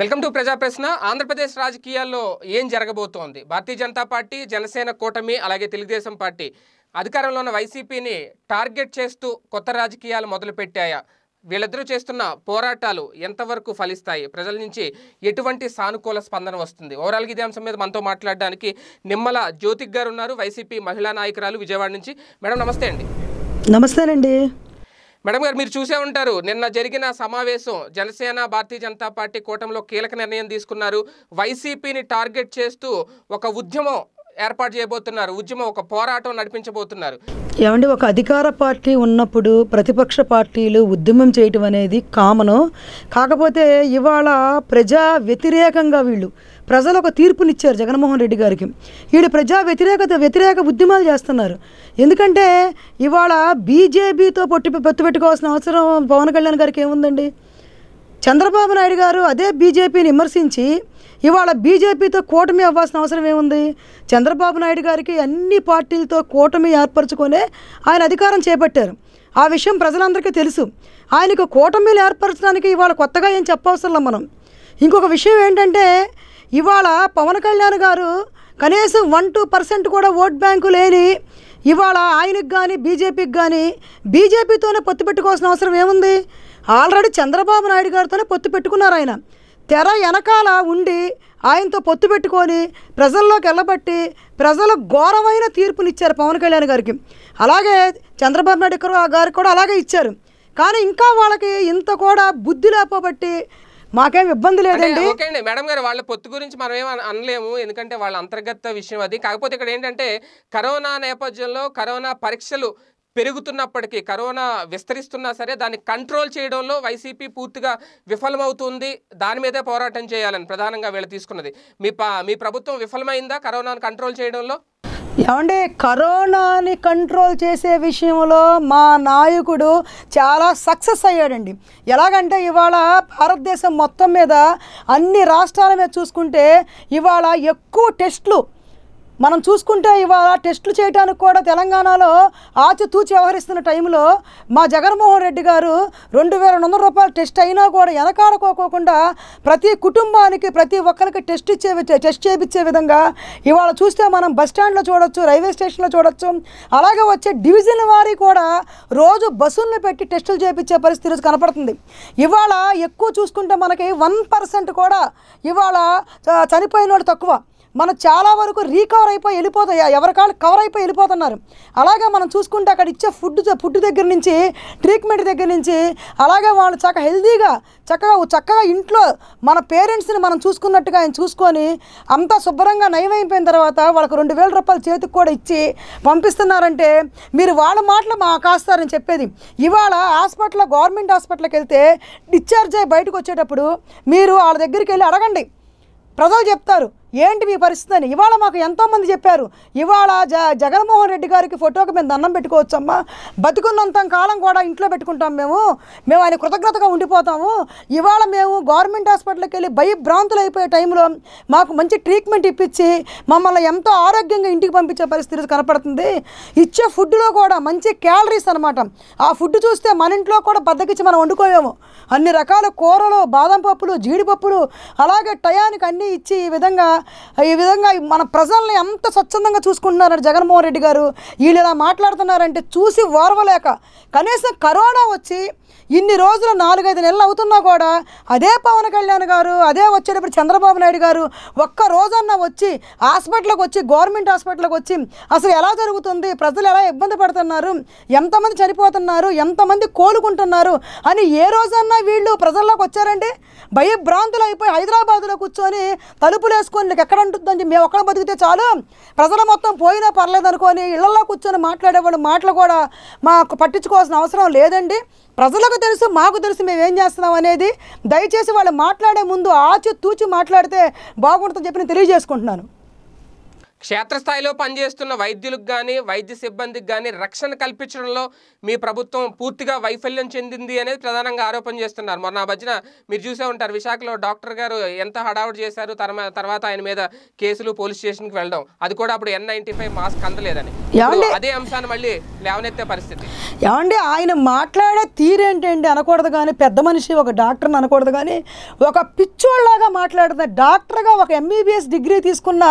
welcome to ప్రజా ప్రశ్న ఆంధ్రప్రదేశ్ రాజకీయాల్లో ఏం జరగబోతోంది భారతీయ జనతా పార్టీ జనసేన కూటమి అలాగే తెలుగుదేశం పార్టీ అధికారంలో ఉన్న వైసీపీని టార్గెట్ చేస్తూ కొత్త రాజకీయాలు మొదలుపెట్టాయా వీళ్ళిద్దరూ చేస్తున్న పోరాటాలు ఎంతవరకు ఫలిస్తాయి ప్రజల నుంచి ఎటువంటి సానుకూల స్పందన వస్తుంది ఓవరాల్గా ఇదే అంశం మీద మనతో మాట్లాడడానికి నిమ్మల జ్యోతిక్ గారు ఉన్నారు వైసీపీ మహిళా నాయకురాలు విజయవాడ నుంచి మేడం నమస్తే అండి నమస్తేనండి మేడం గారు మీరు చూసే ఉంటారు నిన్న జరిగిన సమావేశం జనసేన భారతీయ జనతా పార్టీ కూటమిలో కీలక నిర్ణయం తీసుకున్నారు వైసీపీని టార్గెట్ చేస్తూ ఒక ఉద్యమం ఏర్పాటు చేయబోతున్నారు ఉద్యమం ఒక పోరాటం నడిపించబోతున్నారు ఏమండి ఒక అధికార పార్టీ ఉన్నప్పుడు ప్రతిపక్ష పార్టీలు ఉద్యమం చేయటం అనేది కామను కాకపోతే ఇవాళ ప్రజా వ్యతిరేకంగా వీళ్ళు ప్రజలు ఒక తీర్పునిచ్చారు జగన్మోహన్ రెడ్డి గారికి వీళ్ళు ప్రజా వ్యతిరేకత వ్యతిరేక ఉద్యమాలు చేస్తున్నారు ఎందుకంటే ఇవాళ బీజేపీతో పొట్టి పొత్తు పెట్టుకోవాల్సిన అవసరం పవన్ కళ్యాణ్ గారికి ఏముందండి చంద్రబాబు నాయుడు గారు అదే బీజేపీని విమర్శించి ఇవాళ బీజేపీతో కూటమి అవ్వాల్సిన అవసరం ఏముంది చంద్రబాబు నాయుడు గారికి అన్ని పార్టీలతో కూటమి ఏర్పరచుకొనే ఆయన అధికారం చేపట్టారు ఆ విషయం ప్రజలందరికీ తెలుసు ఆయనకు కూటమిలు ఏర్పరచడానికి ఇవాళ కొత్తగా ఏం చెప్పవసరం మనం ఇంకొక విషయం ఏంటంటే ఇవాళ పవన్ కళ్యాణ్ గారు కనీసం వన్ టూ పర్సెంట్ కూడా ఓట్ బ్యాంకు లేని ఇవాళ ఆయనకు కానీ బీజేపీకి కానీ బీజేపీతోనే పొత్తు పెట్టుకోవాల్సిన అవసరం ఏముంది ఆల్రెడీ చంద్రబాబు నాయుడు గారితోనే పొత్తు పెట్టుకున్నారు ఆయన తెర వెనకాల ఉండి ఆయనతో పొత్తు పెట్టుకొని ప్రజల్లోకి వెళ్ళబట్టి ప్రజలకు ఘోరమైన ఇచ్చారు పవన్ కళ్యాణ్ గారికి అలాగే చంద్రబాబు నాయుడు గారికి కూడా అలాగే ఇచ్చారు కానీ ఇంకా వాళ్ళకి ఇంత కూడా బుద్ధి లేపబట్టి మాకేం ఇబ్బంది లేదండి మేడం గారు వాళ్ళ పొత్తు గురించి మనం ఏం అనలేము ఎందుకంటే వాళ్ళ అంతర్గత విషయం అది కాకపోతే ఇక్కడ ఏంటంటే కరోనా నేపథ్యంలో కరోనా పరీక్షలు పెరుగుతున్నప్పటికీ కరోనా విస్తరిస్తున్నా సరే దాన్ని కంట్రోల్ చేయడంలో వైసీపీ పూర్తిగా విఫలమవుతుంది దాని మీదే పోరాటం చేయాలని ప్రధానంగా వీళ్ళు తీసుకున్నది మీ మీ ప్రభుత్వం విఫలమైందా కరోనాను కంట్రోల్ చేయడంలో ఏమంటే కరోనాని కంట్రోల్ చేసే విషయంలో మా నాయకుడు చాలా సక్సెస్ అయ్యాడండి ఎలాగంటే ఇవాళ భారతదేశం మొత్తం మీద అన్ని రాష్ట్రాల మీద చూసుకుంటే ఇవాళ ఎక్కువ టెస్ట్లు మనం చూసుకుంటే ఇవాళ టెస్టులు చేయడానికి కూడా తెలంగాణలో ఆచితూచి వ్యవహరిస్తున్న టైంలో మా జగన్మోహన్ రెడ్డి గారు రెండు వేల రెండు వందల రూపాయలు టెస్ట్ అయినా కూడా వెనకాడుకోకోకుండా ప్రతి కుటుంబానికి ప్రతి ఒక్కరికి టెస్ట్ ఇచ్చే టెస్ట్ చేయించే విధంగా ఇవాళ చూస్తే మనం బస్ స్టాండ్లో చూడొచ్చు రైల్వే స్టేషన్లో చూడొచ్చు అలాగే వచ్చే డివిజన్ వారి కూడా రోజు బస్సులను పెట్టి టెస్టులు చేయించే పరిస్థితి రోజు కనపడుతుంది ఇవాళ ఎక్కువ చూసుకుంటే మనకి వన్ పర్సెంట్ కూడా ఇవాళ చనిపోయిన తక్కువ మనం చాలా వరకు రీకవర్ అయిపోయి వెళ్ళిపోతాయి ఎవరి కవర్ అయిపోయి వెళ్ళిపోతున్నారు అలాగే మనం చూసుకుంటే అక్కడ ఇచ్చే ఫుడ్ ఫుడ్ దగ్గర నుంచి ట్రీట్మెంట్ దగ్గర నుంచి అలాగే వాళ్ళు చక్కగా హెల్దీగా చక్కగా చక్కగా ఇంట్లో మన పేరెంట్స్ని మనం చూసుకున్నట్టుగా ఆయన చూసుకొని అంతా శుభ్రంగా నయమైపోయిన తర్వాత వాళ్ళకు రెండు వేల రూపాయలు చేతికి కూడా ఇచ్చి పంపిస్తున్నారంటే మీరు వాళ్ళ మాటలు మా కాస్తారని చెప్పేది ఇవాళ హాస్పిటల్ గవర్నమెంట్ హాస్పిటల్కి వెళ్తే డిశ్చార్జ్ అయ్యి బయటకు వచ్చేటప్పుడు మీరు వాళ్ళ దగ్గరికి వెళ్ళి అడగండి ప్రజలు చెప్తారు ఏంటి మీ పరిస్థితి అని ఇవాళ మాకు ఎంతోమంది చెప్పారు ఇవాళ జ జగన్మోహన్ రెడ్డి గారికి ఫోటోకి మేము దండం పెట్టుకోవచ్చమ్మా బతుకున్నంత కాలం కూడా ఇంట్లో పెట్టుకుంటాం మేము మేము ఆయన కృతజ్ఞతగా ఉండిపోతాము ఇవాళ మేము గవర్నమెంట్ హాస్పిటల్కి వెళ్ళి భయభ్రాంతులు అయిపోయే టైంలో మాకు మంచి ట్రీట్మెంట్ ఇప్పించి మమ్మల్ని ఎంతో ఆరోగ్యంగా ఇంటికి పంపించే పరిస్థితి కనపడుతుంది ఇచ్చే ఫుడ్లో కూడా మంచి క్యాలరీస్ అనమాట ఆ ఫుడ్ చూస్తే మన ఇంట్లో కూడా బద్దకిచ్చి మనం వండుకోలేము అన్ని రకాల కూరలు బాదం పప్పులు జీడిపప్పులు అలాగే టయానికి అన్నీ ఇచ్చి ఈ విధంగా ఈ విధంగా మన ప్రజల్ని ఎంత స్వచ్ఛందంగా చూసుకుంటున్నారంటే జగన్మోహన్ రెడ్డి గారు వీళ్ళు ఇలా మాట్లాడుతున్నారంటే చూసి ఓర్వలేక కనీసం కరోనా వచ్చి ఇన్ని రోజులు నాలుగైదు నెలలు అవుతున్నా కూడా అదే పవన్ కళ్యాణ్ గారు అదే వచ్చేటప్పుడు చంద్రబాబు నాయుడు గారు ఒక్క రోజన్నా వచ్చి హాస్పిటల్కి వచ్చి గవర్నమెంట్ హాస్పిటల్కి వచ్చి అసలు ఎలా జరుగుతుంది ప్రజలు ఎలా ఇబ్బంది పడుతున్నారు ఎంతమంది చనిపోతున్నారు ఎంతమంది కోలుకుంటున్నారు అని ఏ రోజన్నా వీళ్ళు ప్రజల్లోకి వచ్చారండి భయభ్రాంతులు అయిపోయి హైదరాబాద్లో కూర్చొని తలుపులు వేసుకొని నీకు ఎక్కడ అంటుందని మేము ఒక్కడ బతికితే చాలు ప్రజలు మొత్తం పోయినా పర్లేదు అనుకోని ఇళ్లలో కూర్చొని మాట్లాడేవాళ్ళు మాటలు కూడా మాకు పట్టించుకోవాల్సిన అవసరం లేదండి ప్రజలకు తెలుసు మాకు తెలుసు మేము ఏం చేస్తున్నాం అనేది దయచేసి వాళ్ళు మాట్లాడే ముందు ఆచి తూచి మాట్లాడితే బాగుంటుందని చెప్పి నేను తెలియజేసుకుంటున్నాను క్షేత్రస్థాయిలో పనిచేస్తున్న వైద్యులకు కానీ వైద్య సిబ్బందికి కానీ రక్షణ కల్పించడంలో మీ ప్రభుత్వం పూర్తిగా వైఫల్యం చెందింది అనేది ప్రధానంగా ఆరోపణ చేస్తున్నారు మొన్న మధ్యన మీరు చూసే ఉంటారు విశాఖలో డాక్టర్ గారు ఎంత హడావుడు చేశారు తర్వాత ఆయన మీద కేసులు పోలీస్ స్టేషన్కి వెళ్ళడం అది కూడా అప్పుడు ఎన్ నైన్టీ ఫైవ్ మాస్క్ అందలేదని అదే అంశాన్ని మళ్ళీ లేవనెత్తే పరిస్థితి ఏమండి ఆయన మాట్లాడే తీరేంటండి అనకూడదు కానీ పెద్ద మనిషి ఒక డాక్టర్ని అనకూడదు కానీ ఒక పిచ్చోళ్ళలాగా మాట్లాడుతున్న డాక్టర్గా ఒక ఎంబీబీఎస్ డిగ్రీ తీసుకున్న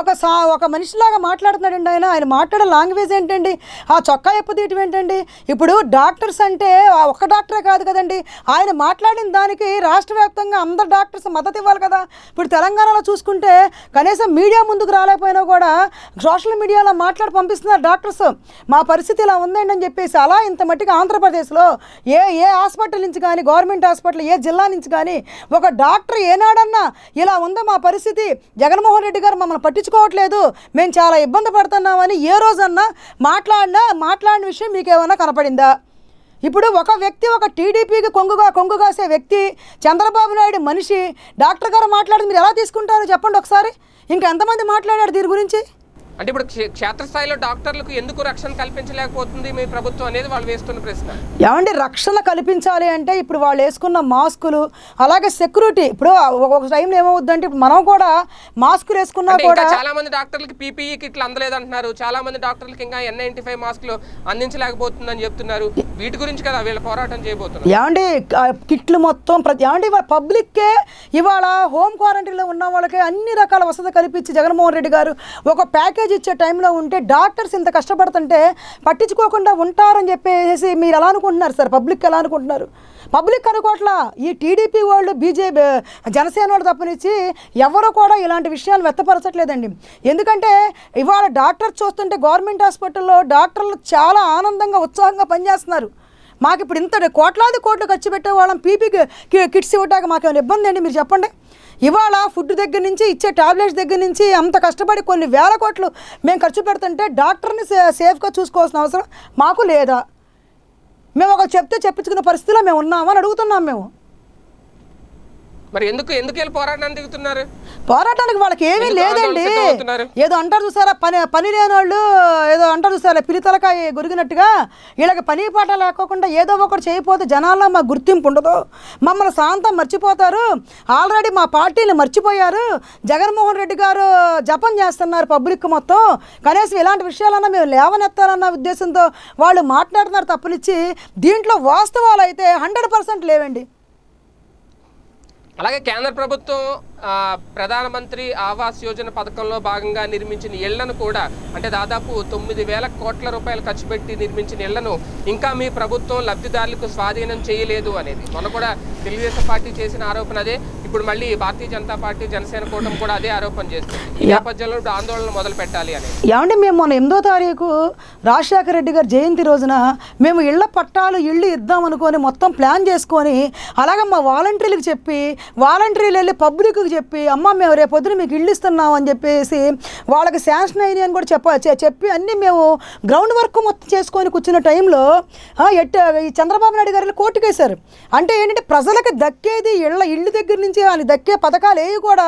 ఒక సా ఒక మనిషిలాగా మాట్లాడుతున్నాడండి ఆయన ఆయన మాట్లాడే లాంగ్వేజ్ ఏంటండి ఆ చొక్కా ఎప్పు తీయటం ఏంటండి ఇప్పుడు డాక్టర్స్ అంటే ఒక్క డాక్టరే కాదు కదండి ఆయన మాట్లాడిన దానికి రాష్ట్ర వ్యాప్తంగా అందరు డాక్టర్స్ మద్దతు ఇవ్వాలి కదా ఇప్పుడు తెలంగాణలో చూసుకుంటే కనీసం మీడియా ముందుకు రాలేకపోయినా కూడా సోషల్ మీడియాలో మాట్లాడి పంపిస్తున్నారు డాక్టర్స్ మా పరిస్థితి ఇలా ఉందండి అని చెప్పేసి అలా ఇంత మట్టికి ఆంధ్రప్రదేశ్లో ఏ ఏ హాస్పిటల్ నుంచి కానీ గవర్నమెంట్ హాస్పిటల్ ఏ జిల్లా నుంచి కానీ ఒక డాక్టర్ ఏనాడన్నా ఇలా ఉందో మా పరిస్థితి జగన్మోహన్ రెడ్డి గారు మమ్మల్ని పట్టించుకోవట్లేదు లేదు మేము చాలా ఇబ్బంది పడుతున్నామని ఏ రోజన్నా మాట్లాడినా మాట్లాడిన విషయం మీకు ఏమైనా కనపడిందా ఇప్పుడు ఒక వ్యక్తి ఒక టీడీపీకి కొంగుగా కొంగు కాసే వ్యక్తి చంద్రబాబు నాయుడు మనిషి డాక్టర్ గారు మాట్లాడి మీరు ఎలా తీసుకుంటారో చెప్పండి ఒకసారి ఇంకెంతమంది మాట్లాడాడు దీని గురించి అంటే ఇప్పుడు క్షేత్రస్థాయిలో డాక్టర్లకు ఎందుకు రక్షణ కల్పించలేకపోతుంది మీ ప్రభుత్వం అనేది వాళ్ళు వేస్తున్న ప్రశ్న ఏమంటే రక్షణ కల్పించాలి అంటే ఇప్పుడు వాళ్ళు వేసుకున్న మాస్కులు అలాగే సెక్యూరిటీ ఇప్పుడు ఒక టైంలో ఏమవుద్ది ఇప్పుడు మనం కూడా మాస్కులు వేసుకున్నా కూడా చాలా మంది డాక్టర్లకి పీపీఈ కిట్లు అందలేదు అంటున్నారు చాలా మంది డాక్టర్లకి ఇంకా ఎన్ నైన్టీ ఫైవ్ మాస్కులు అందించలేకపోతుందని చెప్తున్నారు వీటి గురించి కదా వీళ్ళ పోరాటం చేయబోతున్నారు ఏమండి కిట్లు మొత్తం ప్రతి ఇవాళ పబ్లిక్కే ఇవాళ హోమ్ క్వారంటైన్లో ఉన్న వాళ్ళకే అన్ని రకాల వసతి కల్పించి జగన్మోహన్ రెడ్డి గారు ఒక ప్యాకేజ్ మెసేజ్ ఇచ్చే టైంలో ఉంటే డాక్టర్స్ ఇంత కష్టపడుతుంటే పట్టించుకోకుండా ఉంటారని చెప్పేసి మీరు ఎలా అనుకుంటున్నారు సార్ పబ్లిక్ ఎలా అనుకుంటున్నారు పబ్లిక్ అనుకోట్లా ఈ టీడీపీ వాళ్ళు బీజేపీ జనసేన వాళ్ళు తప్పనిచ్చి ఎవరు కూడా ఇలాంటి విషయాలు వ్యక్తపరచట్లేదండి ఎందుకంటే ఇవాళ డాక్టర్ చూస్తుంటే గవర్నమెంట్ హాస్పిటల్లో డాక్టర్లు చాలా ఆనందంగా ఉత్సాహంగా పనిచేస్తున్నారు మాకు ఇప్పుడు ఇంత కోట్లాది కోట్లు ఖర్చు పెట్టే వాళ్ళం పీపీ కిట్స్ ఇవ్వడానికి మాకు ఏమైనా ఇబ్బంది అండి మీరు చెప్పండి ఇవాళ ఫుడ్ దగ్గర నుంచి ఇచ్చే టాబ్లెట్స్ దగ్గర నుంచి అంత కష్టపడి కొన్ని వేల కోట్లు మేము ఖర్చు పెడుతుంటే డాక్టర్ని సేఫ్గా చూసుకోవాల్సిన అవసరం మాకు లేదా మేము ఒక చెప్తే చెప్పించుకునే పరిస్థితిలో మేము ఉన్నామని అడుగుతున్నాం మేము మరి ఎందుకు ఎందుకు వెళ్ళి పోరాటాన్ని దిగుతున్నారు పోరాటానికి వాళ్ళకి ఏమీ లేదండి ఏదో అంటారు చూసారా పని పని లేని వాళ్ళు ఏదో అంటారు చూసారా పిలితలకాయ గురిగినట్టుగా వీళ్ళకి పని పాట లేకోకుండా ఏదో ఒకటి చేయకపోతే జనాల్లో మా గుర్తింపు ఉండదు మమ్మల్ని శాంతం మర్చిపోతారు ఆల్రెడీ మా పార్టీని మర్చిపోయారు జగన్మోహన్ రెడ్డి గారు జపం చేస్తున్నారు పబ్లిక్ మొత్తం కనీసం ఇలాంటి విషయాలన్నా మేము లేవనెత్తాలన్న ఉద్దేశంతో వాళ్ళు మాట్లాడుతున్నారు తప్పులిచ్చి దీంట్లో వాస్తవాలు అయితే హండ్రెడ్ పర్సెంట్ లేవండి అలాగే కేంద్ర ప్రభుత్వం ప్రధానమంత్రి ఆవాస్ యోజన పథకంలో భాగంగా నిర్మించిన ఇళ్లను కూడా అంటే దాదాపు తొమ్మిది వేల కోట్ల రూపాయలు ఖర్చు పెట్టి నిర్మించిన ఇళ్లను ఇంకా మీ ప్రభుత్వం లబ్ధిదారులకు స్వాధీనం చేయలేదు అనేది మొన్న కూడా తెలుగుదేశం పార్టీ చేసిన ఆరోపణ అదే ఇప్పుడు మళ్ళీ భారతీయ జనతా పార్టీ జనసేన కూటమి కూడా అదే ఆరోపణ చేస్తుంది ఈ నేపథ్యంలో ఇప్పుడు ఆందోళన మొదలు పెట్టాలి అని ఏమంటే మేము మొన్న ఎనిమిదో తారీఖు రాజశేఖర రెడ్డి గారి జయంతి రోజున మేము ఇళ్ల పట్టాలు ఇళ్ళు ఇద్దాం అనుకొని మొత్తం ప్లాన్ చేసుకొని అలాగే మా వాలంటీర్లకు చెప్పి వాలంటీర్లు వెళ్ళి పబ్లిక్కి చెప్పి అమ్మ మేము రేపు పొద్దున మీకు ఇల్లు ఇస్తున్నాం అని చెప్పేసి వాళ్ళకి శాంక్షన్ అయినాయి అని కూడా చెప్ప చెప్పి అన్నీ మేము గ్రౌండ్ వర్క్ మొత్తం చేసుకొని కూర్చున్న టైంలో ఎట్ ఈ చంద్రబాబు నాయుడు గారు కోర్టుకు వేశారు అంటే ఏంటంటే ప్రజలకు దక్కేది ఇళ్ళ ఇళ్ళు దగ్గర నుంచి ఆయన దక్కే పథకాలు ఏవి కూడా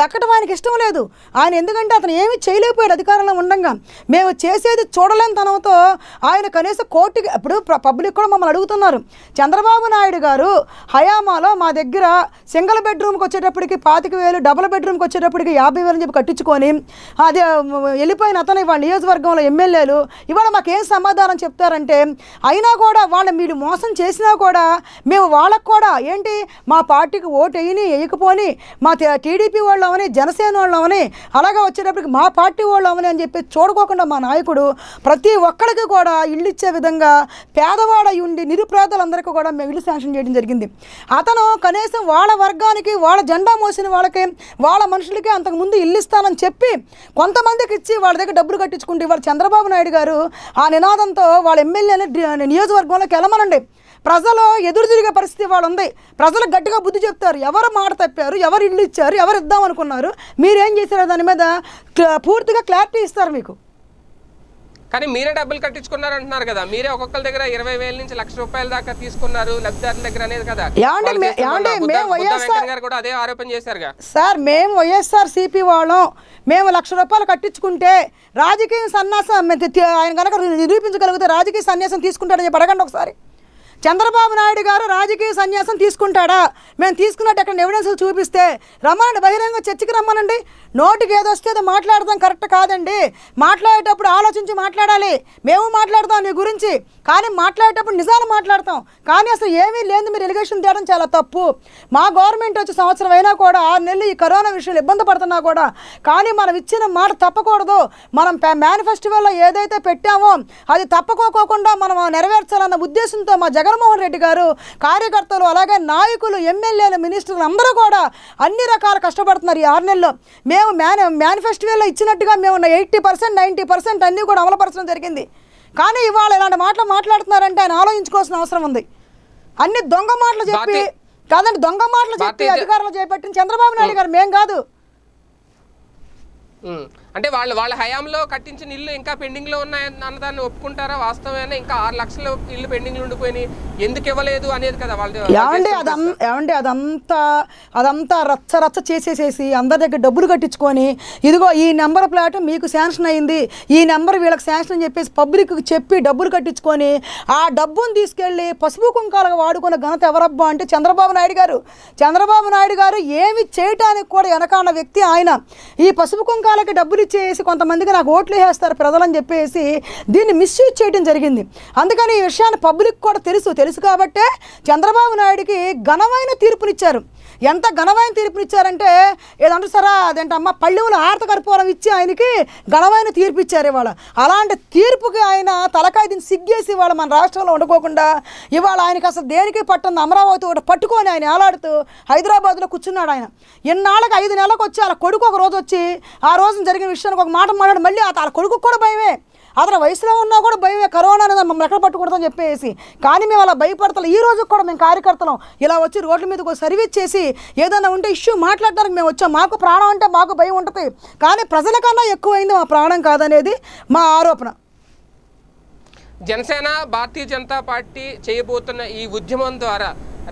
దక్కడం ఆయనకి ఇష్టం లేదు ఆయన ఎందుకంటే అతను ఏమి చేయలేకపోయాడు అధికారంలో ఉండగా మేము చేసేది చూడలేని తనంతో ఆయన కనీసం కోర్టుకి ఇప్పుడు పబ్లిక్ కూడా మమ్మల్ని అడుగుతున్నారు చంద్రబాబు నాయుడు గారు హయామాలో మా దగ్గర సింగిల్ బెడ్రూమ్కి వచ్చేటప్పటికి పాతిక వేలు డబుల్ బెడ్రూమ్కి వచ్చేటప్పటికి యాభై వేలు చెప్పి కట్టించుకొని అది వెళ్ళిపోయిన అతను ఇవాళ నియోజకవర్గంలో ఎమ్మెల్యేలు ఇవాళ మాకేం సమాధానం చెప్తారంటే అయినా కూడా వాళ్ళు మీరు మోసం చేసినా కూడా మేము వాళ్ళకు కూడా ఏంటి మా పార్టీకి ఓటు వేయని వేయకపోని మా టీడీపీ వాళ్ళు అవని జనసేన వాళ్ళు అవని అలాగే వచ్చేటప్పటికి మా పార్టీ వాళ్ళు అవని అని చెప్పి చూడకోకుండా మా నాయకుడు ప్రతి ఒక్కరికి కూడా ఇల్లు ఇచ్చే విధంగా పేదవాడ ఉండి నిరుపేదలందరికీ కూడా మేము ఇల్లు శాంక్షన్ చేయడం జరిగింది అతను కనీసం వాళ్ళ వర్గానికి వాళ్ళ జెండా మోసిన వాళ్ళకి వాళ్ళ మనుషులకి అంతకుముందు ఇల్లు ఇస్తానని చెప్పి కొంతమందికి ఇచ్చి వాళ్ళ దగ్గర డబ్బులు కట్టించుకుంటే వాళ్ళు చంద్రబాబు నాయుడు గారు ఆ నినాదంతో వాళ్ళ ఎమ్మెల్యేని నియోజకవర్గంలోకి వెళ్ళమనండి ప్రజలు ఎదురు తిరిగే పరిస్థితి వాళ్ళు ఉంది ప్రజలు గట్టిగా బుద్ధి చెప్తారు ఎవరు మాట తప్పారు ఎవరు ఇల్లు ఇచ్చారు ఎవరు ఇద్దాం అనుకున్నారు మీరేం చేశారు దాని మీద పూర్తిగా క్లారిటీ ఇస్తారు మీకు కానీ మీరే డబ్బులు కట్టించుకున్నారు అంటున్నారు కదా మీరే ఒక్కొక్కరి దగ్గర ఇరవై వేల నుంచి లక్ష రూపాయల దాకా తీసుకున్నారు లబ్ధిదారుల దగ్గర అనేది కదా గారు కూడా అదే ఆరోపణ చేశారు సార్ మేము వైఎస్ఆర్ సిపి వాళ్ళం మేము లక్ష రూపాయలు కట్టించుకుంటే రాజకీయ సన్యాసం ఆయన కనుక నిరూపించగలిగితే రాజకీయ సన్యాసం తీసుకుంటాడని చెప్పి అడగండి ఒకసారి చంద్రబాబు నాయుడు గారు రాజకీయ సన్యాసం తీసుకుంటాడా మేము తీసుకున్నట్టు అక్కడ ఎవిడెన్స్ చూపిస్తే రమ్మనండి బహిరంగ చర్చకి రమ్మనండి నోటికి ఏదో వస్తే అది మాట్లాడదాం కరెక్ట్ కాదండి మాట్లాడేటప్పుడు ఆలోచించి మాట్లాడాలి మేము మాట్లాడదాం నీ గురించి కానీ మాట్లాడేటప్పుడు నిజాలు మాట్లాడతాం కానీ అసలు ఏమీ లేదు మీరు ఎలిగేషన్ తేయడం చాలా తప్పు మా గవర్నమెంట్ వచ్చి సంవత్సరం అయినా కూడా ఆరు నెలలు ఈ కరోనా విషయంలో ఇబ్బంది పడుతున్నా కూడా కానీ మనం ఇచ్చిన మాట తప్పకూడదు మనం మేనిఫెస్టోలో ఏదైతే పెట్టామో అది తప్పకోకుండా మనం నెరవేర్చాలన్న ఉద్దేశంతో మా జగన్ జగన్మోహన్ రెడ్డి గారు కార్యకర్తలు అలాగే నాయకులు ఎమ్మెల్యేలు మినిస్టర్లు అందరూ కూడా అన్ని రకాల కష్టపడుతున్నారు ఈ ఆరు నెలల్లో మేము మేన మేనిఫెస్టోలో ఇచ్చినట్టుగా మేము ఎయిటీ పర్సెంట్ నైంటీ పర్సెంట్ అన్నీ కూడా అమలుపరచడం జరిగింది కానీ ఇవాళ ఇలాంటి మాటలు మాట్లాడుతున్నారంటే ఆయన ఆలోచించుకోవాల్సిన అవసరం ఉంది అన్ని దొంగ మాటలు చెప్పి కాదండి దొంగ మాటలు చెప్పి అధికారులు చేపట్టిన చంద్రబాబు నాయుడు గారు మేం కాదు అంటే వాళ్ళు వాళ్ళ హయాంలో కట్టించిన ఇల్లు ఇంకా పెండింగ్లో అన్న దాన్ని ఒప్పుకుంటారా వాస్తవమైన ఇంకా ఆరు లక్షల ఇల్లు పెండింగ్లు ఉండిపోయినాయి ఎందుకు ఇవ్వలేదు అనేది కదా వాళ్ళు ఏమండి అదం ఏమండి అదంతా అదంతా రచ్చ రచ్చ చేసేసేసి అందరి దగ్గర డబ్బులు కట్టించుకొని ఇదిగో ఈ నెంబర్ ప్లాట్ మీకు శాంక్షన్ అయింది ఈ నెంబర్ వీళ్ళకి శాంక్షన్ అని చెప్పేసి పబ్లిక్కి చెప్పి డబ్బులు కట్టించుకొని ఆ డబ్బును తీసుకెళ్ళి పసుపు కుంకాలుగా వాడుకున్న ఘనత ఎవరబ్బా అంటే చంద్రబాబు నాయుడు గారు చంద్రబాబు నాయుడు గారు ఏమి చేయటానికి కూడా వెనకాల వ్యక్తి ఆయన ఈ పసుపు కుంకాలకి డబ్బులు డబ్బులు ఇచ్చేసి కొంతమందికి నాకు ఓట్లు వేస్తారు ప్రజలని చెప్పేసి దీన్ని మిస్యూజ్ చేయడం జరిగింది అందుకని ఈ విషయాన్ని పబ్లిక్ కూడా తెలుసు తెలుసు కాబట్టే చంద్రబాబు నాయుడికి ఘనమైన తీర్పునిచ్చారు ఎంత ఘనమైన తీర్పునిచ్చారంటే ఏదంటే అదేంటి అమ్మ పళ్ళెములు ఆర్త కర్పూరం ఇచ్చి ఆయనకి ఘనమైన తీర్పు ఇచ్చారు ఇవాళ అలాంటి తీర్పుకి ఆయన తలకాయ దీన్ని సిగ్గేసి ఇవాళ మన రాష్ట్రంలో ఉండకోకుండా ఇవాళ ఆయనకి అసలు దేనికి పట్టింది అమరావతి ఒకటి పట్టుకొని ఆయన ఏలాడుతూ హైదరాబాద్లో కూర్చున్నాడు ఆయన ఎన్నాళ్ళకి ఐదు నెలలకు వచ్చి వాళ్ళ కొడుకు ఒక రోజు వచ్చి ఆ రోజున జరిగిన విషయానికి ఒక మాట మాట్లాడు మళ్ళీ వాళ్ళ కొడుకు కూడా భయమే అతను వయసులో ఉన్నా కూడా భయమే కరోనా అనేది మమ్మల్ని ఎక్కడ పట్టుకూడదని చెప్పేసి కానీ మేము అలా భయపడతాం ఈ రోజు కూడా మేము కార్యకర్తలం ఇలా వచ్చి రోడ్ల మీదకి సర్వీస్ చేసి ఏదైనా ఉంటే ఇష్యూ మాట్లాడడానికి మేము వచ్చాం మాకు ప్రాణం అంటే మాకు భయం ఉంటుంది కానీ ప్రజల కన్నా ఎక్కువైంది మా ప్రాణం కాదనేది మా ఆరోపణ జనసేన భారతీయ జనతా పార్టీ చేయబోతున్న ఈ ఉద్యమం ద్వారా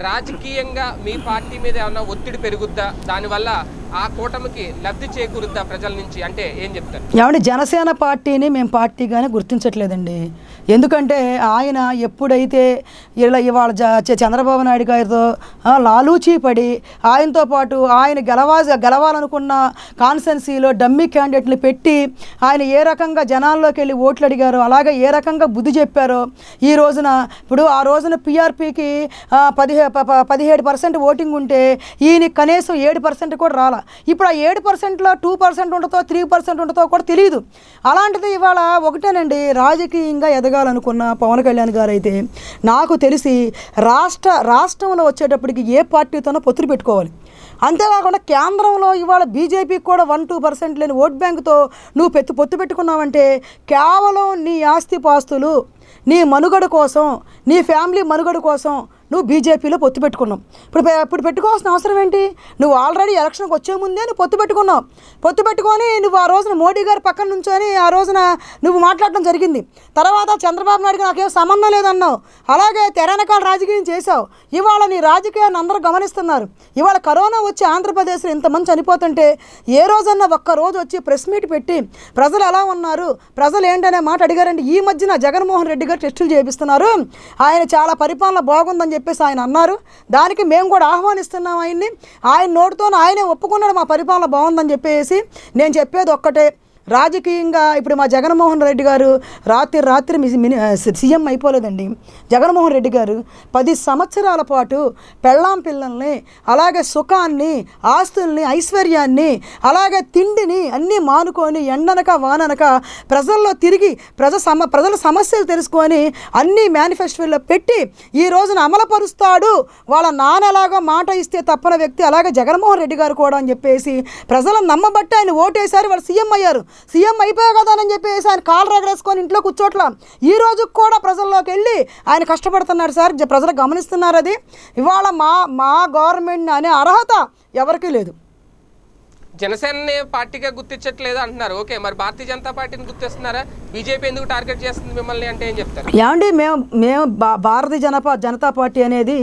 రాజకీయంగా మీ పార్టీ మీద ఏమన్నా ఒత్తిడి పెరుగుద్దా దానివల్ల ఆ కూటమికి లబ్ధి చేకూరుద్దా ప్రజల నుంచి అంటే ఏం చెప్తారు ఏమంటే జనసేన పార్టీని మేము పార్టీగానే గుర్తించట్లేదండి ఎందుకంటే ఆయన ఎప్పుడైతే ఇలా ఇవాళ చంద్రబాబు నాయుడు గారితో లాలూచీ పడి ఆయనతో పాటు ఆయన గెలవా గెలవాలనుకున్న కాన్స్టెన్సీలో డమ్మీ క్యాండిడేట్ని పెట్టి ఆయన ఏ రకంగా జనాల్లోకి వెళ్ళి ఓట్లు అడిగారో అలాగే ఏ రకంగా బుద్ధి చెప్పారో ఈ రోజున ఇప్పుడు ఆ రోజున పిఆర్పికి పదిహే పదిహేడు పర్సెంట్ ఓటింగ్ ఉంటే ఈయన కనీసం ఏడు పర్సెంట్ కూడా రాలా ఇప్పుడు ఆ ఏడు పర్సెంట్లో టూ పర్సెంట్ ఉండతో త్రీ పర్సెంట్ ఉండతో కూడా తెలియదు అలాంటిది ఇవాళ ఒకటేనండి రాజకీయంగా ఎదగ చేరాలనుకున్న పవన్ కళ్యాణ్ గారు అయితే నాకు తెలిసి రాష్ట్ర రాష్ట్రంలో వచ్చేటప్పటికి ఏ పార్టీతోనో పొత్తులు పెట్టుకోవాలి అంతేకాకుండా కేంద్రంలో ఇవాళ బీజేపీకి కూడా వన్ టూ పర్సెంట్ లేని ఓట్ బ్యాంకుతో నువ్వు పెత్తు పొత్తు పెట్టుకున్నావంటే కేవలం నీ ఆస్తి పాస్తులు నీ మనుగడ కోసం నీ ఫ్యామిలీ మనుగడ కోసం నువ్వు బీజేపీలో పొత్తు పెట్టుకున్నావు ఇప్పుడు ఇప్పుడు పెట్టుకోవాల్సిన అవసరం ఏంటి నువ్వు ఆల్రెడీ ఎలక్షన్కి వచ్చే ముందే నువ్వు పొత్తు పెట్టుకున్నావు పొత్తు పెట్టుకొని నువ్వు ఆ రోజున మోడీ గారి పక్కన నుంచొని ఆ రోజున నువ్వు మాట్లాడడం జరిగింది తర్వాత చంద్రబాబు నాయుడు ఏం సంబంధం లేదన్నావు అలాగే తెరనకాల రాజకీయం చేశావు ఇవాళ నీ రాజకీయాన్ని అందరూ గమనిస్తున్నారు ఇవాళ కరోనా వచ్చి ఆంధ్రప్రదేశ్లో ఇంతమంది చనిపోతుంటే ఏ రోజన్నా ఒక్క రోజు వచ్చి ప్రెస్ మీట్ పెట్టి ప్రజలు ఎలా ఉన్నారు ప్రజలు ఏంటనే మాట అడిగారంటే ఈ మధ్యన జగన్మోహన్ రెడ్డి గారు టెస్టులు చేపిస్తున్నారు ఆయన చాలా పరిపాలన బాగుందని చెప్పి చెప్పేసి ఆయన అన్నారు దానికి మేము కూడా ఆహ్వానిస్తున్నాం ఆయన్ని ఆయన నోటితో ఆయనే ఒప్పుకున్నాడు మా పరిపాలన బాగుందని చెప్పేసి నేను చెప్పేది ఒక్కటే రాజకీయంగా ఇప్పుడు మా జగన్మోహన్ రెడ్డి గారు రాత్రి రాత్రి సీఎం అయిపోలేదండి జగన్మోహన్ రెడ్డి గారు పది సంవత్సరాల పాటు పెళ్ళాం పిల్లల్ని అలాగే సుఖాన్ని ఆస్తుల్ని ఐశ్వర్యాన్ని అలాగే తిండిని అన్నీ మానుకొని ఎండనక వాననక ప్రజల్లో తిరిగి ప్రజ సమ ప్రజల సమస్యలు తెలుసుకొని అన్నీ మేనిఫెస్టోలో పెట్టి ఈ రోజున అమలుపరుస్తాడు వాళ్ళ నాన్న ఎలాగో మాట ఇస్తే తప్పని వ్యక్తి అలాగే జగన్మోహన్ రెడ్డి గారు కూడా అని చెప్పేసి ప్రజలను నమ్మబట్టి ఆయన ఓటేశారు వాళ్ళు సీఎం అయ్యారు సీఎం అయిపోయా కదా అని చెప్పేసి ఆయన కాలు రగడేసుకొని ఇంట్లో కూర్చోట్లా ఈ రోజు కూడా ప్రజల్లోకి వెళ్ళి ఆయన కష్టపడుతున్నారు సార్ ప్రజలు గమనిస్తున్నారు అది ఇవాళ మా మా గవర్నమెంట్ అనే అర్హత ఎవరికీ లేదు జనసేనని పార్టీగా గుర్తించట్లేదు అంటున్నారు ఓకే మరి భారతీయ జనతా పార్టీని గుర్తిస్తున్నారా బీజేపీ ఎందుకు టార్గెట్ చేస్తుంది మిమ్మల్ని అంటే ఏం చెప్తారు ఏమండి మేము మేము భారతీయ జనపా జనతా పార్టీ అనేది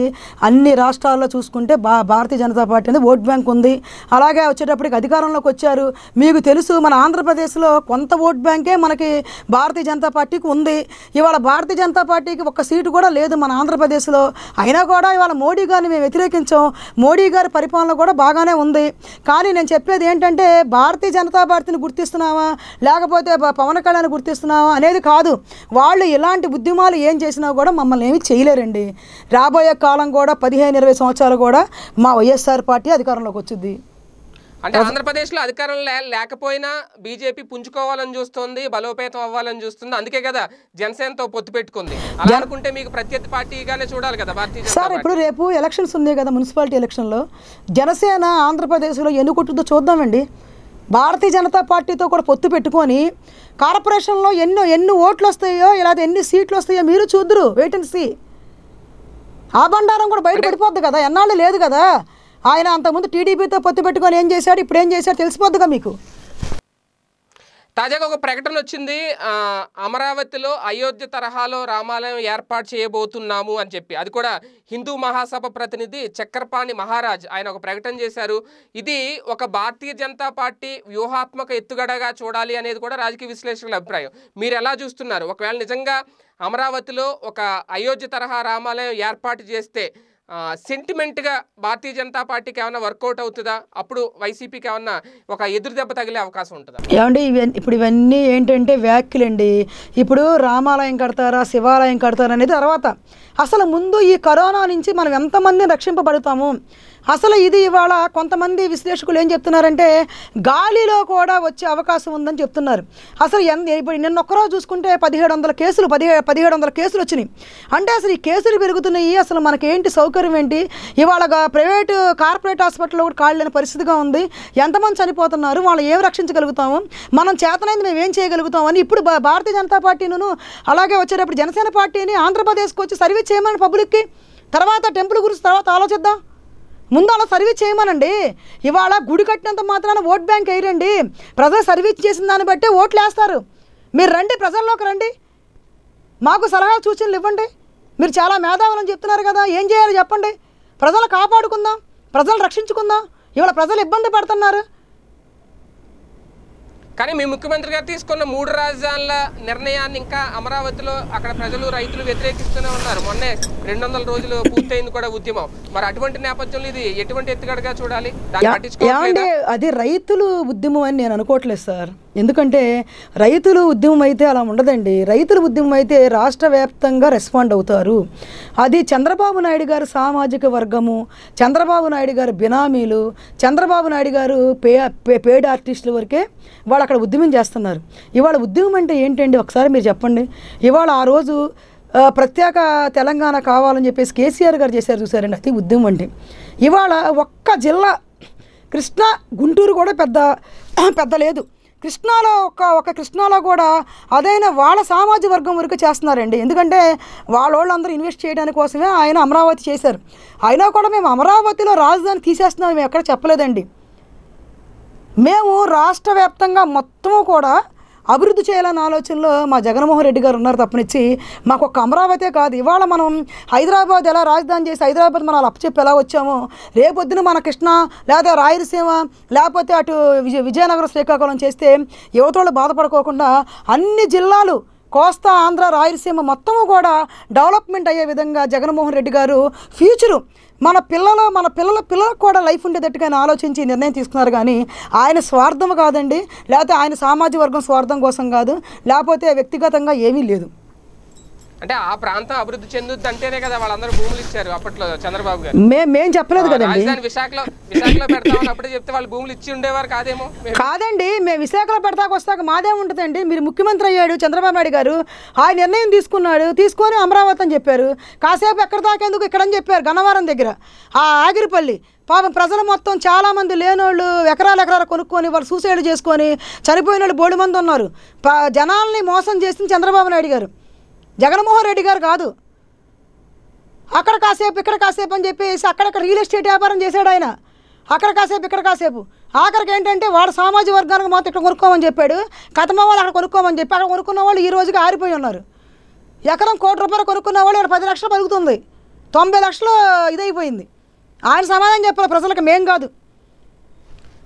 అన్ని రాష్ట్రాల్లో చూసుకుంటే భారతీయ జనతా పార్టీ అనేది ఓట్ బ్యాంక్ ఉంది అలాగే వచ్చేటప్పటికి అధికారంలోకి వచ్చారు మీకు తెలుసు మన ఆంధ్రప్రదేశ్లో కొంత ఓట్ బ్యాంకే మనకి భారతీయ జనతా పార్టీకి ఉంది ఇవాళ భారతీయ జనతా పార్టీకి ఒక్క సీటు కూడా లేదు మన ఆంధ్రప్రదేశ్లో అయినా కూడా ఇవాళ మోడీ గారిని మేము వ్యతిరేకించాం మోడీ గారి పరిపాలన కూడా బాగానే ఉంది కానీ నేను చెప్పేది ఏంటంటే భారతీయ జనతా పార్టీని గుర్తిస్తున్నావా లేకపోతే పవన్ కళ్యాణ్ గుర్తిస్తున్నావా అనేది కాదు వాళ్ళు ఇలాంటి ఉద్యమాలు ఏం చేసినా కూడా మమ్మల్ని ఏమి చేయలేరండి రాబోయే కాలం కూడా పదిహేను ఇరవై సంవత్సరాలు కూడా మా వైఎస్ఆర్ పార్టీ అధికారంలోకి వచ్చింది అంటే ఆంధ్రప్రదేశ్ లో అధికారం లేకపోయినా బీజేపీ పుంజుకోవాలని చూస్తుంది బలోపేతం అవ్వాలని చూస్తుంది అందుకే కదా జనసేనతో పొత్తు పెట్టుకుంది అలా అనుకుంటే మీకు ప్రత్యర్థి పార్టీగానే చూడాలి కదా భారతీయ సార్ ఇప్పుడు రేపు ఎలక్షన్స్ ఉంది కదా మున్సిపాలిటీ ఎలక్షన్లో జనసేన ఆంధ్రప్రదేశ్లో లో ఎన్నుకుంటుందో చూద్దామండి భారతీయ జనతా పార్టీతో కూడా పొత్తు పెట్టుకొని కార్పొరేషన్లో ఎన్నో ఎన్ని ఓట్లు వస్తాయో ఇలా ఎన్ని సీట్లు వస్తాయో మీరు చూద్దరు వెయిట్ అండ్ సీ ఆ బండారం కూడా బయట పడిపోద్ది కదా ఎన్నాళ్ళు లేదు కదా ఆయన అంతకుముందు టీడీపీతో పొత్తు పెట్టుకొని ఏం చేశాడు ఇప్పుడు ఏం చేశాడు తెలిసిపోద్దుగా మీకు తాజాగా ఒక ప్రకటన వచ్చింది అమరావతిలో అయోధ్య తరహాలో రామాలయం ఏర్పాటు చేయబోతున్నాము అని చెప్పి అది కూడా హిందూ మహాసభ ప్రతినిధి చక్రపాణి మహారాజ్ ఆయన ఒక ప్రకటన చేశారు ఇది ఒక భారతీయ జనతా పార్టీ వ్యూహాత్మక ఎత్తుగడగా చూడాలి అనేది కూడా రాజకీయ విశ్లేషకుల అభిప్రాయం మీరు ఎలా చూస్తున్నారు ఒకవేళ నిజంగా అమరావతిలో ఒక అయోధ్య తరహా రామాలయం ఏర్పాటు చేస్తే సెంటిమెంట్గా భారతీయ జనతా పార్టీకి ఏమైనా వర్కౌట్ అవుతుందా అప్పుడు వైసీపీకి ఏమన్నా ఒక ఎదురు దెబ్బ తగిలే అవకాశం ఉంటుందా ఏమండి ఇవన్నీ ఇప్పుడు ఇవన్నీ ఏంటంటే వ్యాఖ్యలండి ఇప్పుడు రామాలయం కడతారా శివాలయం కడతారా అనేది తర్వాత అసలు ముందు ఈ కరోనా నుంచి మనం ఎంతమందిని రక్షింపబడతాము అసలు ఇది ఇవాళ కొంతమంది విశ్లేషకులు ఏం చెప్తున్నారంటే గాలిలో కూడా వచ్చే అవకాశం ఉందని చెప్తున్నారు అసలు ఎంత ఇప్పుడు నిన్న ఒక్కరోజు చూసుకుంటే పదిహేడు వందల కేసులు పది పదిహేడు వందల కేసులు వచ్చినాయి అంటే అసలు ఈ కేసులు పెరుగుతున్నాయి అసలు మనకేంటి సౌకర్యం ఏంటి ఇవాళ ప్రైవేటు కార్పొరేట్ హాస్పిటల్లో కూడా లేని పరిస్థితిగా ఉంది ఎంతమంది చనిపోతున్నారు వాళ్ళు ఏం రక్షించగలుగుతాము మనం చేతనైంది మేము ఏం చేయగలుగుతాం అని ఇప్పుడు భారతీయ జనతా పార్టీను అలాగే వచ్చేటప్పుడు జనసేన పార్టీని ఆంధ్రప్రదేశ్కి వచ్చి సర్వీస్ చేయమని పబ్లిక్కి తర్వాత టెంపుల్ గురించి తర్వాత ఆలోచిద్దాం ముందు అలా సర్వీస్ చేయమనండి ఇవాళ గుడి కట్టినంత మాత్రాన ఓట్ బ్యాంక్ వేయరండి ప్రజలు సర్వీస్ చేసిన దాన్ని బట్టే ఓట్లు వేస్తారు మీరు రండి ప్రజల్లోకి రండి మాకు సలహాలు సూచనలు ఇవ్వండి మీరు చాలా మేధావులని చెప్తున్నారు కదా ఏం చేయాలో చెప్పండి ప్రజలు కాపాడుకుందాం ప్రజలు రక్షించుకుందాం ఇవాళ ప్రజలు ఇబ్బంది పడుతున్నారు కానీ మీ ముఖ్యమంత్రి గారు తీసుకున్న మూడు రాజధానుల నిర్ణయాన్ని ఇంకా అమరావతిలో అక్కడ ప్రజలు రైతులు వ్యతిరేకిస్తూనే ఉన్నారు మొన్నే రెండు వందల రోజులు పూర్తయింది కూడా ఉద్యమం మరి అటువంటి నేపథ్యంలో ఇది ఎటువంటి ఎత్తుగడగా చూడాలి అది రైతులు ఉద్యమం అని నేను అనుకోవట్లేదు సార్ ఎందుకంటే రైతులు ఉద్యమం అయితే అలా ఉండదండి రైతుల ఉద్యమం అయితే రాష్ట్ర వ్యాప్తంగా రెస్పాండ్ అవుతారు అది చంద్రబాబు నాయుడు గారు సామాజిక వర్గము చంద్రబాబు నాయుడు గారు బినామీలు చంద్రబాబు నాయుడు గారు పే పేడ్ ఆర్టిస్టుల వరకే వాళ్ళు అక్కడ ఉద్యమం చేస్తున్నారు ఇవాళ ఉద్యమం అంటే ఏంటండి ఒకసారి మీరు చెప్పండి ఇవాళ ఆ రోజు ప్రత్యేక తెలంగాణ కావాలని చెప్పేసి కేసీఆర్ గారు చేశారు చూసారండి అది ఉద్యమం అంటే ఇవాళ ఒక్క జిల్లా కృష్ణా గుంటూరు కూడా పెద్ద పెద్ద లేదు కృష్ణాలో ఒక ఒక కృష్ణాలో కూడా అదైన వాళ్ళ సామాజిక వర్గం వరకు చేస్తున్నారండి ఎందుకంటే వాళ్ళందరూ ఇన్వెస్ట్ చేయడానికి కోసమే ఆయన అమరావతి చేశారు అయినా కూడా మేము అమరావతిలో రాజధాని తీసేస్తున్నాం మేము ఎక్కడ చెప్పలేదండి మేము రాష్ట్ర వ్యాప్తంగా మొత్తము కూడా అభివృద్ధి చేయాలన్న ఆలోచనలో మా జగన్మోహన్ రెడ్డి గారు ఉన్నారు తప్పనిచ్చి మాకు ఒక అమరావతే కాదు ఇవాళ మనం హైదరాబాద్ ఎలా రాజధాని చేసి హైదరాబాద్ మనం అలా అప్పచెప్పి ఎలా వచ్చామో రేపొద్దున మన కృష్ణ లేదా రాయలసీమ లేకపోతే అటు విజయనగరం శ్రీకాకుళం చేస్తే యువతలు బాధపడుకోకుండా అన్ని జిల్లాలు కోస్తా ఆంధ్ర రాయలసీమ మొత్తము కూడా డెవలప్మెంట్ అయ్యే విధంగా జగన్మోహన్ రెడ్డి గారు ఫ్యూచరు మన పిల్లలు మన పిల్లల పిల్లలకు కూడా లైఫ్ ఉండేటట్టుగా ఆలోచించి నిర్ణయం తీసుకున్నారు కానీ ఆయన స్వార్థం కాదండి లేకపోతే ఆయన సామాజిక వర్గం స్వార్థం కోసం కాదు లేకపోతే వ్యక్తిగతంగా ఏమీ లేదు అంటే ఆ ప్రాంతం అభివృద్ధి చెందుద్ది అంటేనే కదా వాళ్ళందరూ భూములు ఇచ్చారు అప్పట్లో చంద్రబాబు గారు చెప్పలేదు కదా రాజధాని విశాఖలో విశాఖలో పెడతామని అప్పుడే చెప్తే వాళ్ళు భూములు ఇచ్చి ఉండేవారు కాదేమో కాదండి మేము విశాఖలో పెడతాకు వస్తాక మాదే ఉంటుందండి మీరు ముఖ్యమంత్రి అయ్యాడు చంద్రబాబు నాయుడు గారు ఆ నిర్ణయం తీసుకున్నాడు తీసుకొని అమరావతి అని చెప్పారు కాసేపు ఎక్కడ దాకేందుకు ఇక్కడని చెప్పారు గన్నవరం దగ్గర ఆ ఆగిరిపల్లి పాపం ప్రజలు మొత్తం చాలామంది లేనోళ్ళు ఎకరాలు ఎకరాలు కొనుక్కొని వాళ్ళు సూసైడ్ చేసుకొని చనిపోయిన వాళ్ళు బోడి మంది ఉన్నారు జనాల్ని మోసం చేసింది చంద్రబాబు నాయుడు గారు జగన్మోహన్ రెడ్డి గారు కాదు అక్కడ కాసేపు ఇక్కడ కాసేపు అని చెప్పేసి అక్కడక్కడ రియల్ ఎస్టేట్ వ్యాపారం చేశాడు ఆయన అక్కడ కాసేపు ఇక్కడ కాసేపు ఆఖరికి ఏంటంటే వాడు సామాజిక వర్గానికి మాత్రం ఇక్కడ కొనుక్కోమని చెప్పాడు కథమ వాళ్ళు అక్కడ కొనుక్కోమని చెప్పి అక్కడ కొనుక్కున్న వాళ్ళు ఈ రోజుకి ఆరిపోయి ఉన్నారు ఎకరం కోటి రూపాయలు కొనుక్కున్న వాళ్ళు ఇక్కడ పది లక్షలు పలుకుతుంది తొంభై లక్షలు ఇదైపోయింది ఆయన సమాధానం చెప్పాలి ప్రజలకు మేం కాదు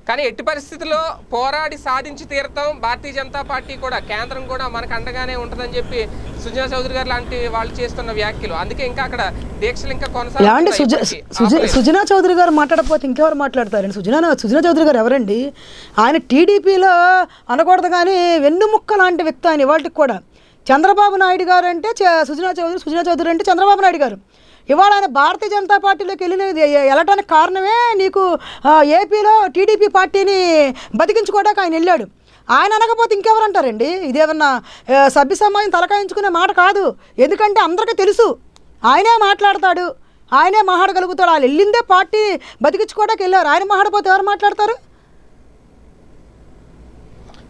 కానీ ఎట్టి పరిస్థితుల్లో పోరాడి సాధించి తీరతాం భారతీయ జనతా పార్టీ కూడా కేంద్రం కూడా మనకు అండగానే ఉంటుందని చెప్పి సుజనా చౌదరి గారు లాంటి వాళ్ళు చేస్తున్న వ్యాఖ్యలు అందుకే ఇంకా అక్కడ దీక్షలు ఇంకా కొనసాగి సుజనా చౌదరి గారు మాట్లాడకపోతే ఇంకెవరు మాట్లాడతారండి సుజనా సుజనా చౌదరి గారు ఎవరండి ఆయన టీడీపీలో అనకూడదు కానీ వెన్నుముక్క లాంటి వ్యక్తి ఆయన కూడా చంద్రబాబు నాయుడు గారు అంటే సుజనా చౌదరి సుజనా చౌదరి అంటే చంద్రబాబు నాయుడు గారు ఇవాళ ఆయన భారతీయ జనతా పార్టీలోకి వెళ్ళిన వెళ్ళటానికి కారణమే నీకు ఏపీలో టీడీపీ పార్టీని బతికించుకోవడానికి ఆయన వెళ్ళాడు ఆయన అనకపోతే ఇంకెవరు అంటారండి ఇదేమన్నా సభ్య సమాజం తలకాయించుకునే మాట కాదు ఎందుకంటే అందరికీ తెలుసు ఆయనే మాట్లాడతాడు ఆయనే మహాడగలుగుతాడు వాళ్ళు వెళ్ళిందే పార్టీ బతికించుకోవడానికి వెళ్ళారు ఆయన మహాడపోతే ఎవరు మాట్లాడతారు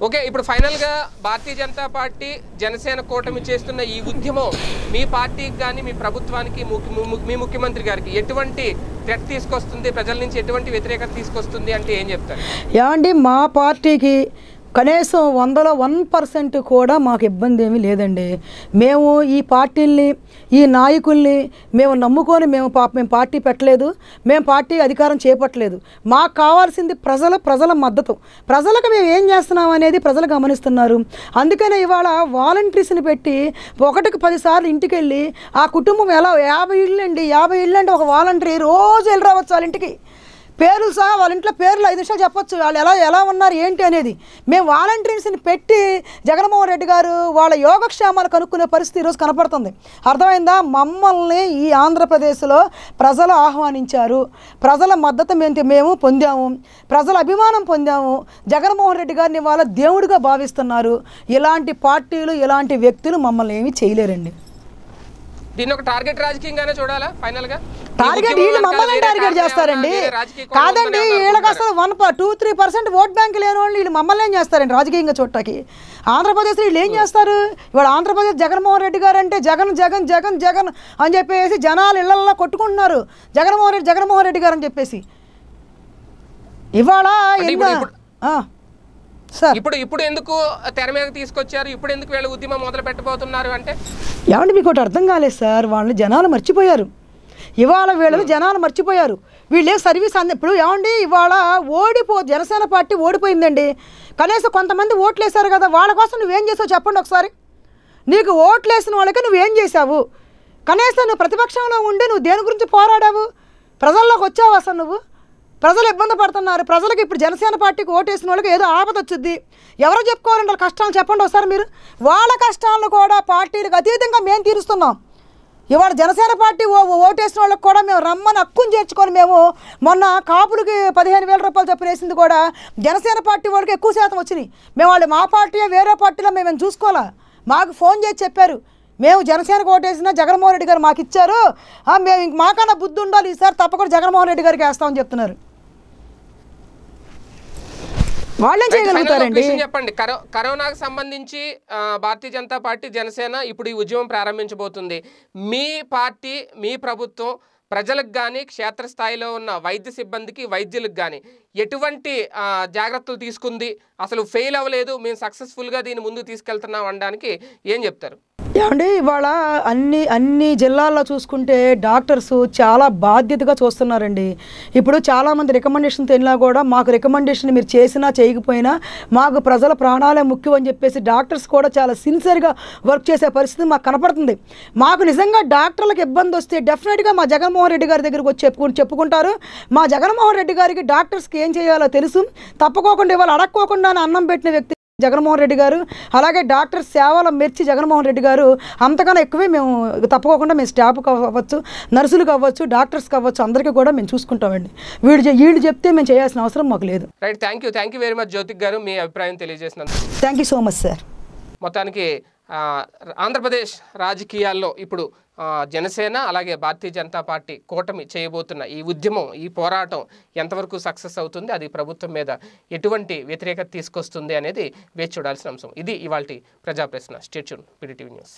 ఓకే ఇప్పుడు ఫైనల్గా భారతీయ జనతా పార్టీ జనసేన కూటమి చేస్తున్న ఈ ఉద్యమం మీ పార్టీకి కానీ మీ ప్రభుత్వానికి మీ ముఖ్యమంత్రి గారికి ఎటువంటి థ్రెట్ తీసుకొస్తుంది ప్రజల నుంచి ఎటువంటి వ్యతిరేకత తీసుకొస్తుంది అంటే ఏం చెప్తారు ఏమండి మా పార్టీకి కనీసం వందలో వన్ పర్సెంట్ కూడా మాకు ఇబ్బంది ఏమీ లేదండి మేము ఈ పార్టీల్ని ఈ నాయకుల్ని మేము నమ్ముకొని మేము పా మేము పార్టీ పెట్టలేదు మేము పార్టీ అధికారం చేపట్టలేదు మాకు కావాల్సింది ప్రజల ప్రజల మద్దతు ప్రజలకు మేము ఏం చేస్తున్నాం అనేది ప్రజలు గమనిస్తున్నారు అందుకనే ఇవాళ వాలంటీర్స్ని పెట్టి ఒకటికి పదిసార్లు ఇంటికి వెళ్ళి ఆ కుటుంబం ఎలా యాభై ఇళ్ళు అండి యాభై ఇళ్ళు అంటే ఒక వాలంటీర్ రోజు వెళ్ళి రావచ్చు వాళ్ళ ఇంటికి పేర్లు సహా వాళ్ళ ఇంట్లో పేర్లు ఐదు నిమిషాలు చెప్పొచ్చు వాళ్ళు ఎలా ఎలా ఉన్నారు ఏంటి అనేది మేము వాలంటీర్స్ని పెట్టి జగన్మోహన్ రెడ్డి గారు వాళ్ళ యోగక్షేమాలు కనుక్కునే పరిస్థితి ఈరోజు కనపడుతుంది అర్థమైందా మమ్మల్ని ఈ ఆంధ్రప్రదేశ్లో ప్రజలు ఆహ్వానించారు ప్రజల మద్దతు మేము మేము పొందాము ప్రజల అభిమానం పొందాము జగన్మోహన్ రెడ్డి గారిని వాళ్ళ దేవుడిగా భావిస్తున్నారు ఇలాంటి పార్టీలు ఇలాంటి వ్యక్తులు మమ్మల్ని ఏమీ చేయలేరండి దీన్ని ఒక టార్గెట్ రాజకీయంగానే చూడాలా ఫైనల్గా టార్గెట్ వీళ్ళు మమ్మల్ని టార్గెట్ చేస్తారండి కాదండి వీళ్ళకి అసలు one two three percent vote bank లేని వాళ్ళు వీళ్ళు మమ్మల్ని ఏం చేస్తారండి రాజకీయంగా చోటకి ఆంధ్రప్రదేశ్ వీళ్ళు ఏం చేస్తారు ఇవాళ ఆంధ్రప్రదేశ్ జగన్మోహన్ రెడ్డి గారు అంటే జగన్ జగన్ జగన్ జగన్ అని చెప్పేసి జనాలు ఇళ్లల్లో కొట్టుకుంటున్నారు జగన్మోహన్ రెడ్డి జగన్మోహన్ రెడ్డి గారు అని చెప్పేసి ఇవాళ ఇప్పుడు ఇప్పుడు ఎందుకు తెర మీద తీసుకొచ్చారు ఇప్పుడు ఎందుకు వీళ్ళు ఉద్యమం మొదలు పెట్టబోతున్నారు అంటే ఏమంటే మీకు ఒకటి అర్థం కాలేదు సార్ వాళ్ళు జనాలు మర్చిపోయారు ఇవాళ వీళ్ళని జనాలు మర్చిపోయారు వీళ్ళే సర్వీస్ అంది ఇప్పుడు ఏమండి ఇవాళ ఓడిపో జనసేన పార్టీ ఓడిపోయిందండి కనీసం కొంతమంది ఓట్లు వేశారు కదా వాళ్ళ కోసం నువ్వేం చేసావు చెప్పండి ఒకసారి నీకు ఓట్లు వేసిన వాళ్ళకి నువ్వేం చేశావు కనీసం నువ్వు ప్రతిపక్షంలో ఉండి నువ్వు దేని గురించి పోరాడావు ప్రజల్లోకి వచ్చావు అసలు నువ్వు ప్రజలు ఇబ్బంది పడుతున్నారు ప్రజలకు ఇప్పుడు జనసేన పార్టీకి ఓటేసిన వాళ్ళకి ఏదో ఆపద వచ్చింది ఎవరో చెప్పుకోవాలంటే కష్టాలు చెప్పండి ఒకసారి మీరు వాళ్ళ కష్టాలను కూడా పార్టీలకు అతీతంగా మేము తీరుస్తున్నాం ఇవాళ జనసేన పార్టీ ఓ ఓటేసిన వాళ్ళకి కూడా మేము రమ్మని హక్కును చేర్చుకొని మేము మొన్న కాపులకి పదిహేను వేల రూపాయలు వేసింది కూడా జనసేన పార్టీ వాళ్ళకి ఎక్కువ శాతం వచ్చినాయి మేము వాళ్ళు మా పార్టీ వేరే పార్టీలో మేము చూసుకోవాలా మాకు ఫోన్ చేసి చెప్పారు మేము జనసేనకు ఓటేసిన జగన్మోహన్ రెడ్డి గారు మాకు ఇచ్చారు మేము ఇంక మాకన్నా బుద్ధి ఉండాలి ఈసారి తప్పకుండా జగన్మోహన్ రెడ్డి గారికి వేస్తామని చెప్తున్నారు వాళ్ళే చేయగలుగుతారండి చెప్పండి కరోనాకు సంబంధించి భారతీయ జనతా పార్టీ జనసేన ఇప్పుడు ఈ ఉద్యమం ప్రారంభించబోతుంది మీ పార్టీ మీ ప్రభుత్వం ప్రజలకు కానీ క్షేత్రస్థాయిలో ఉన్న వైద్య సిబ్బందికి వైద్యులకు కానీ ఎటువంటి జాగ్రత్తలు తీసుకుంది అసలు ఫెయిల్ అవ్వలేదు మేము సక్సెస్ఫుల్గా దీన్ని ముందు తీసుకెళ్తున్నాం అనడానికి ఏం చెప్తారు ఏమండి ఇవాళ అన్ని అన్ని జిల్లాల్లో చూసుకుంటే డాక్టర్స్ చాలా బాధ్యతగా చూస్తున్నారండి ఇప్పుడు చాలామంది రికమెండేషన్ తినినా కూడా మాకు రికమెండేషన్ మీరు చేసినా చేయకపోయినా మాకు ప్రజల ప్రాణాలే ముఖ్యం అని చెప్పేసి డాక్టర్స్ కూడా చాలా సిన్సియర్గా వర్క్ చేసే పరిస్థితి మాకు కనపడుతుంది మాకు నిజంగా డాక్టర్లకు ఇబ్బంది వస్తే డెఫినెట్గా మా జగన్మోహన్ రెడ్డి గారి దగ్గరకు వచ్చి చెప్పుకు చెప్పుకుంటారు మా జగన్మోహన్ రెడ్డి గారికి డాక్టర్స్కి ఏం చేయాలో తెలుసు తప్పకోకుండా ఇవాళ అడక్కోకుండా అన్నం పెట్టిన వ్యక్తి జగన్మోహన్ రెడ్డి గారు అలాగే డాక్టర్ సేవల మెర్చి జగన్మోహన్ రెడ్డి గారు అంతకన్నా ఎక్కువే మేము తప్పకోకుండా మేము స్టాఫ్ కావచ్చు నర్సులు కావచ్చు డాక్టర్స్ కావచ్చు అందరికీ కూడా మేము చూసుకుంటామండి వీళ్ళు వీళ్ళు చెప్తే మేము చేయాల్సిన అవసరం మాకు లేదు right thank you thank you very much Jyothik garu మీ అభిప్రాయం తెలియజేసినందుకు thank you so much sir మొత్తానికి ఆంధ్రప్రదేశ్ రాజకీయాల్లో ఇప్పుడు జనసేన అలాగే భారతీయ జనతా పార్టీ కూటమి చేయబోతున్న ఈ ఉద్యమం ఈ పోరాటం ఎంతవరకు సక్సెస్ అవుతుంది అది ప్రభుత్వం మీద ఎటువంటి వ్యతిరేకత తీసుకొస్తుంది అనేది వేచి చూడాల్సిన అంశం ఇది ఇవాళ ప్రజా ప్రశ్న స్టేట్యూన్ పీడిటీవీ న్యూస్